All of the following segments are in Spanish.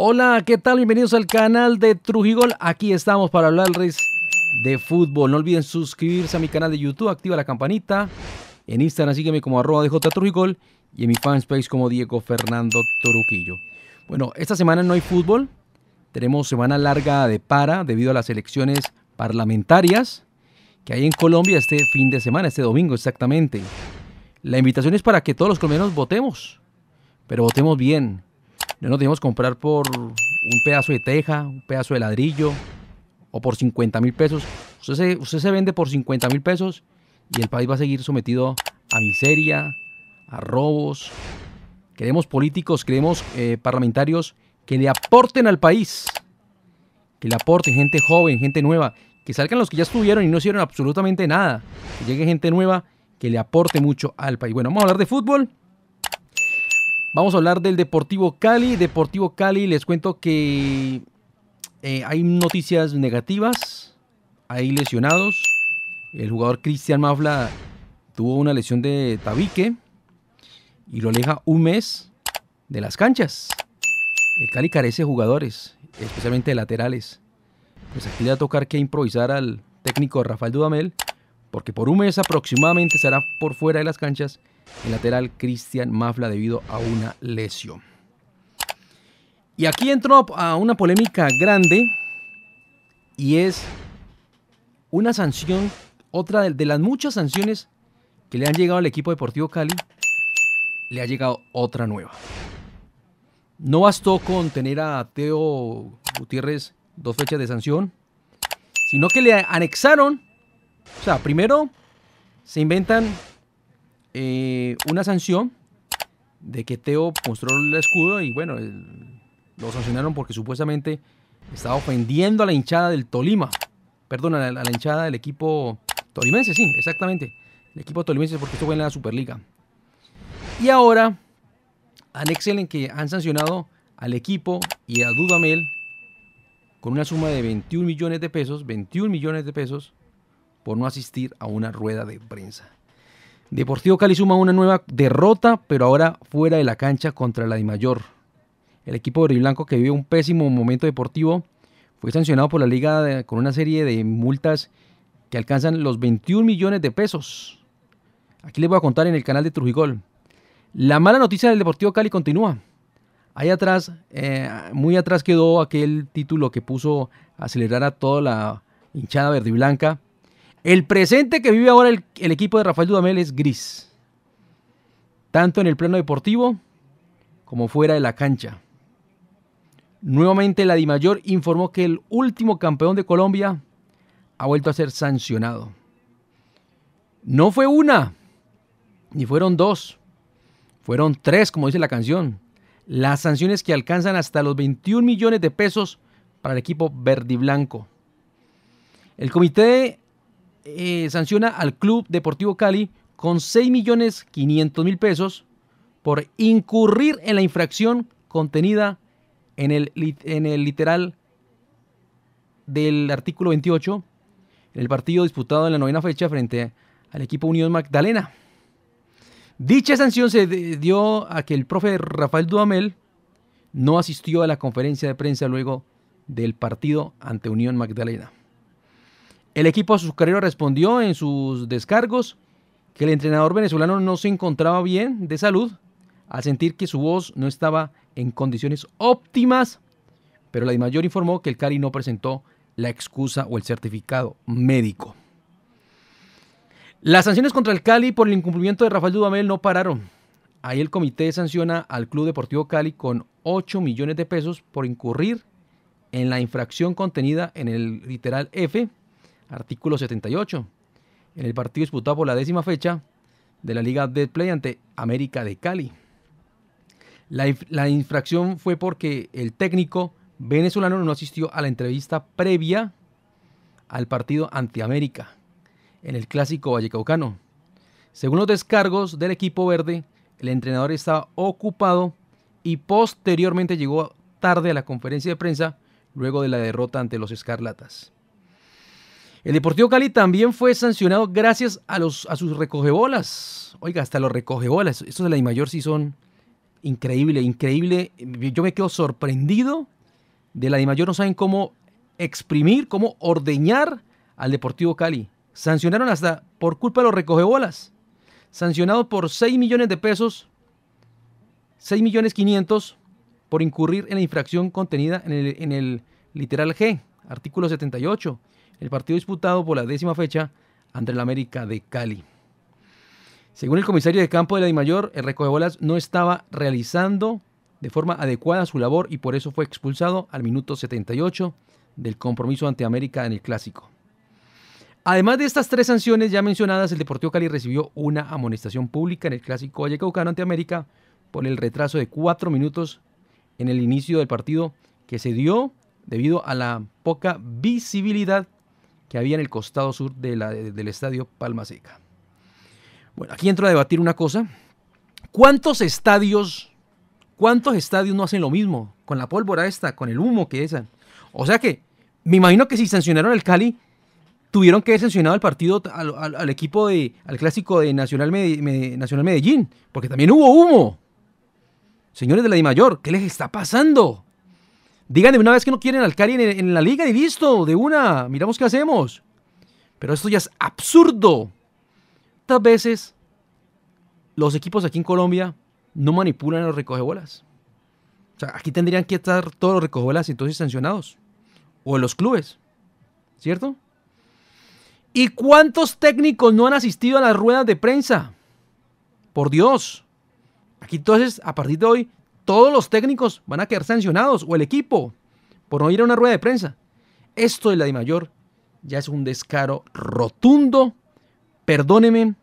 Hola, ¿qué tal? Bienvenidos al canal de Trujigol. Aquí estamos para hablarles de fútbol. No olviden suscribirse a mi canal de YouTube, activa la campanita. En Instagram sígueme como arroba DJ Trujigol y en mi fanpage como Diego Fernando Trujillo. Bueno, esta semana no hay fútbol. Tenemos semana larga de para debido a las elecciones parlamentarias que hay en Colombia este fin de semana, este domingo exactamente. La invitación es para que todos los colombianos votemos, pero votemos bien. No nos debemos comprar por un pedazo de teja, un pedazo de ladrillo o por 50 mil pesos. Usted se, usted se vende por 50 mil pesos y el país va a seguir sometido a miseria, a robos. Queremos políticos, queremos eh, parlamentarios que le aporten al país, que le aporten gente joven, gente nueva, que salgan los que ya estuvieron y no hicieron absolutamente nada, que llegue gente nueva que le aporte mucho al país. Bueno, vamos a hablar de fútbol Vamos a hablar del Deportivo Cali. Deportivo Cali, les cuento que eh, hay noticias negativas, hay lesionados. El jugador Cristian Mafla tuvo una lesión de tabique y lo aleja un mes de las canchas. El Cali carece de jugadores, especialmente laterales. Pues aquí va a tocar que improvisar al técnico Rafael Dudamel, porque por un mes aproximadamente será por fuera de las canchas el lateral Cristian Mafla debido a una lesión. Y aquí entró a una polémica grande y es una sanción, otra de, las muchas sanciones que le han llegado al equipo deportivo Cali, le ha llegado otra nueva. No bastó con tener a Teo Gutiérrez dos fechas de sanción, sino que le anexaron, o sea, primero se inventan eh, una sanción de que Teo mostró el escudo y bueno, lo sancionaron porque supuestamente estaba ofendiendo a la hinchada del Tolima. Perdón, a la, hinchada del equipo tolimense, sí, exactamente. El equipo tolimense porque esto en la Superliga. Y ahora anexen en que han sancionado al equipo y a Dudamel con una suma de 21 millones de pesos, 21 millones de pesos, por no asistir a una rueda de prensa. Deportivo Cali suma una nueva derrota, pero ahora fuera de la cancha contra la de Mayor. El equipo verdiblanco que vive un pésimo momento deportivo fue sancionado por la liga con una serie de multas que alcanzan los 21 millones de pesos. Aquí les voy a contar en el canal de Trujigol. La mala noticia del Deportivo Cali continúa. Ahí atrás, eh, muy atrás quedó aquel título que puso a acelerar a toda la hinchada verde blanca el presente que vive ahora el, equipo de Rafael Dudamel es gris, tanto en el plano deportivo como fuera de la cancha. Nuevamente la DIMAYOR informó que el último campeón de Colombia ha vuelto a ser sancionado. No fue una, ni fueron dos, fueron tres, como dice la canción. Las sanciones que alcanzan hasta los 21 millones de pesos para el equipo verdiblanco. El comité eh, sanciona al Club Deportivo Cali con 6 millones 500 mil pesos por incurrir en la infracción contenida en el, en el literal del artículo 28 en el partido disputado en la novena fecha frente al equipo Unión Magdalena. Dicha sanción se dio a que el profe Rafael Duhamel no asistió a la conferencia de prensa luego del partido ante Unión Magdalena. El equipo azucarero respondió en sus descargos que el entrenador venezolano no se encontraba bien de salud al sentir que su voz no estaba en condiciones óptimas, pero la mayor informó que el Cali no presentó la excusa o el certificado médico. Las sanciones contra el Cali por el incumplimiento de Rafael Dudamel no pararon. Ahí el comité sanciona al Club Deportivo Cali con 8 millones de pesos por incurrir en la infracción contenida en el literal F Artículo 78. En el partido disputado por la décima fecha de la Liga de Play ante América de Cali. La, la infracción fue porque el técnico venezolano no asistió a la entrevista previa al partido ante América en el clásico vallecaucano. Según los descargos del equipo verde, el entrenador estaba ocupado y posteriormente llegó tarde a la conferencia de prensa luego de la derrota ante los Escarlatas. El Deportivo Cali también fue sancionado gracias a, los, a sus recogebolas. Oiga, hasta los recogebolas. Estos de la mayor sí son increíble, increíble. Yo me quedo sorprendido de la mayor. No saben cómo exprimir, cómo ordeñar al Deportivo Cali. Sancionaron hasta por culpa de los recogebolas. Sancionado por 6 millones de pesos, 6 millones 500 por incurrir en la infracción contenida en el, en el literal G, artículo 78 el partido disputado por la décima fecha ante el América de Cali. Según el comisario de campo de la DIMAYOR, el bolas no estaba realizando de forma adecuada su labor y por eso fue expulsado al minuto 78 del compromiso ante América en el Clásico. Además de estas tres sanciones ya mencionadas, el Deportivo Cali recibió una amonestación pública en el Clásico Vallecaucano ante América por el retraso de cuatro minutos en el inicio del partido que se dio debido a la poca visibilidad que había en el costado sur del estadio Palma Seca. Bueno, aquí entro a debatir una cosa. ¿Cuántos estadios, cuántos estadios no hacen lo mismo con la pólvora esta, con el humo que esa? O sea que me imagino que si sancionaron al Cali, tuvieron que haber sancionado al partido, al, equipo de, al clásico de Nacional, Nacional Medellín, porque también hubo humo. Señores de la DIMAYOR, ¿qué les está pasando? Díganme una vez que no quieren al en, la liga y listo, de una, miramos qué hacemos. Pero esto ya es absurdo. Tantas veces los equipos aquí en Colombia no manipulan los recogebolas. O sea, aquí tendrían que estar todos los recogebolas entonces sancionados. O en los clubes. ¿Cierto? ¿Y cuántos técnicos no han asistido a las ruedas de prensa? Por Dios. Aquí entonces, a partir de hoy, todos los técnicos van a quedar sancionados o el equipo por no ir a una rueda de prensa. Esto de la DIMAYOR ya es un descaro rotundo. Perdóneme,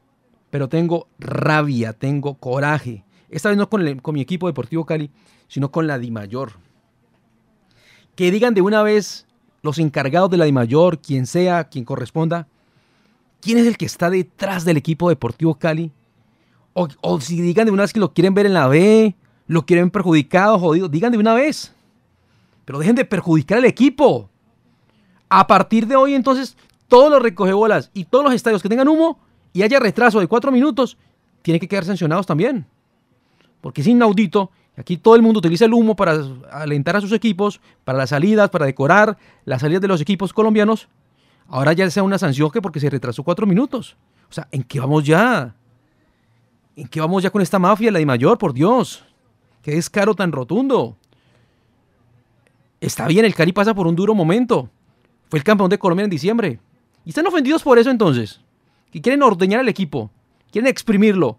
pero tengo rabia, tengo coraje. Esta vez no con, mi equipo Deportivo Cali, sino con la DIMAYOR. Que digan de una vez los encargados de la DIMAYOR, quien sea, quien corresponda, quién es el que está detrás del equipo Deportivo Cali. o si digan de una vez que lo quieren ver en la B, lo quieren perjudicado, jodido. Digan de una vez. Pero dejen de perjudicar al equipo. A partir de hoy, entonces, todos los recogebolas y todos los estadios que tengan humo y haya retraso de cuatro minutos, tienen que quedar sancionados también. Porque es inaudito. Aquí todo el mundo utiliza el humo para alentar a sus equipos, para las salidas, para decorar las salidas de los equipos colombianos. Ahora ya sea una sanción que porque se retrasó cuatro minutos. O sea, ¿en qué vamos ya? ¿En qué vamos ya con esta mafia, la de mayor? Por Dios es caro tan rotundo? Está bien, el Cali pasa por un duro momento. Fue el campeón de Colombia en diciembre. Y están ofendidos por eso entonces. Que quieren ordeñar al equipo. Quieren exprimirlo.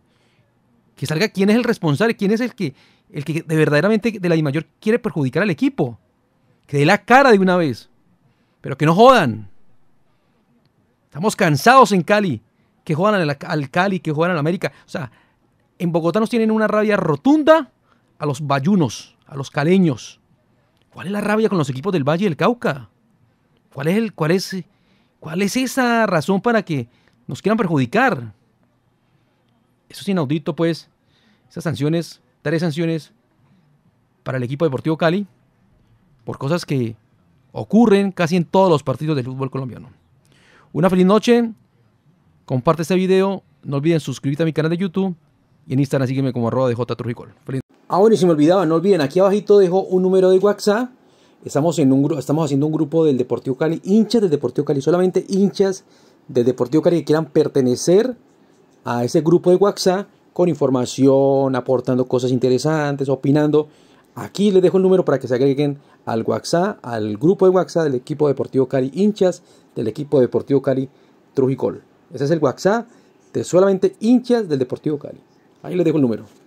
Que salga quién es el responsable, quién es el que, el que verdaderamente de la mayor quiere perjudicar al equipo. Que dé la cara de una vez. Pero que no jodan. Estamos cansados en Cali. Que jodan al, Cali, que juegan al América. O sea, en Bogotá nos tienen una rabia rotunda a los bayunos, a los caleños? ¿Cuál es la rabia con los equipos del Valle del Cauca? ¿Cuál es, el, cuál cuál es esa razón para que nos quieran perjudicar? Eso es inaudito, pues. Esas sanciones, tres sanciones para el equipo deportivo Cali por cosas que ocurren casi en todos los partidos del fútbol colombiano. Una feliz noche. Comparte este video. No olviden suscribirte a mi canal de YouTube. Y en Instagram sígueme como arroba de J. Feliz Ah, y se me olvidaba, no olviden, aquí abajito dejo un número de WhatsApp. Estamos, en un, estamos haciendo un grupo del Deportivo Cali, hinchas del Deportivo Cali, solamente hinchas del Deportivo Cali que quieran pertenecer a ese grupo de WhatsApp con información, aportando cosas interesantes, opinando. Aquí les dejo el número para que se agreguen al WhatsApp, al grupo de WhatsApp del equipo Deportivo Cali, hinchas del equipo Deportivo Cali Trujicol. Ese es el WhatsApp de solamente hinchas del Deportivo Cali. Ahí les dejo el número.